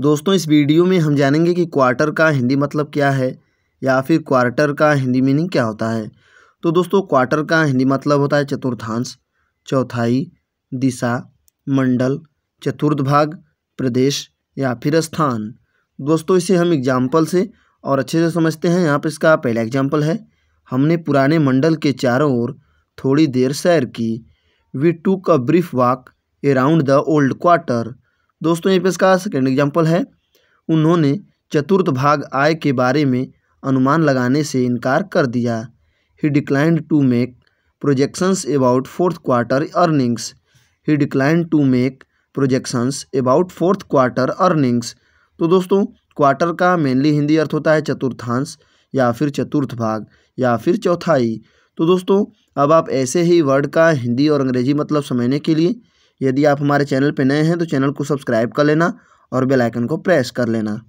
दोस्तों इस वीडियो में हम जानेंगे कि क्वार्टर का हिंदी मतलब क्या है या फिर क्वार्टर का हिंदी मीनिंग क्या होता है तो दोस्तों क्वार्टर का हिंदी मतलब होता है चतुर्थांश चौथाई दिशा मंडल चतुर्थ भाग प्रदेश या फिर स्थान दोस्तों इसे हम एग्जाम्पल से और अच्छे से समझते हैं यहाँ पर इसका पहला एग्जाम्पल है हमने पुराने मंडल के चारों ओर थोड़ी देर सैर की we took a brief walk around the old quarter दोस्तों ये पे इसका सेकेंड एग्जाम्पल है उन्होंने चतुर्थ भाग आय के बारे में अनुमान लगाने से इनकार कर दिया he declined to make projections about fourth quarter earnings he declined to make projections about fourth quarter earnings तो दोस्तों क्वार्टर का मेनली हिंदी अर्थ होता है चतुर्थांश या फिर चतुर्थ भाग या फिर चौथाई तो दोस्तों अब आप ऐसे ही वर्ड का हिंदी और अंग्रेजी मतलब समझने के लिए यदि आप हमारे चैनल पर नए हैं तो चैनल को सब्सक्राइब कर लेना और बेलाइकन को प्रेस कर लेना